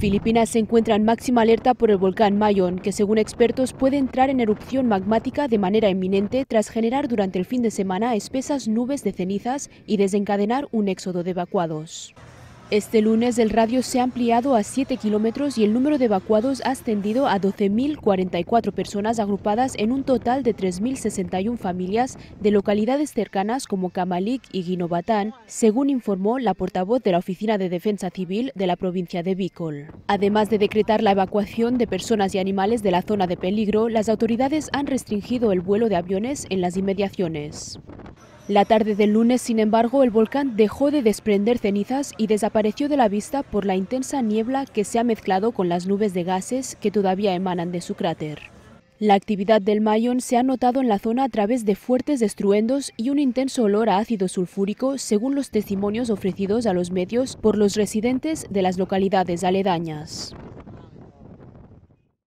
Filipinas se encuentra en máxima alerta por el volcán Mayon, que según expertos puede entrar en erupción magmática de manera inminente tras generar durante el fin de semana espesas nubes de cenizas y desencadenar un éxodo de evacuados. Este lunes el radio se ha ampliado a 7 kilómetros y el número de evacuados ha ascendido a 12.044 personas agrupadas en un total de 3.061 familias de localidades cercanas como Kamalik y Guinobatán, según informó la portavoz de la Oficina de Defensa Civil de la provincia de Bicol. Además de decretar la evacuación de personas y animales de la zona de peligro, las autoridades han restringido el vuelo de aviones en las inmediaciones. La tarde del lunes, sin embargo, el volcán dejó de desprender cenizas y desapareció de la vista por la intensa niebla que se ha mezclado con las nubes de gases que todavía emanan de su cráter. La actividad del Mayon se ha notado en la zona a través de fuertes estruendos y un intenso olor a ácido sulfúrico, según los testimonios ofrecidos a los medios por los residentes de las localidades aledañas.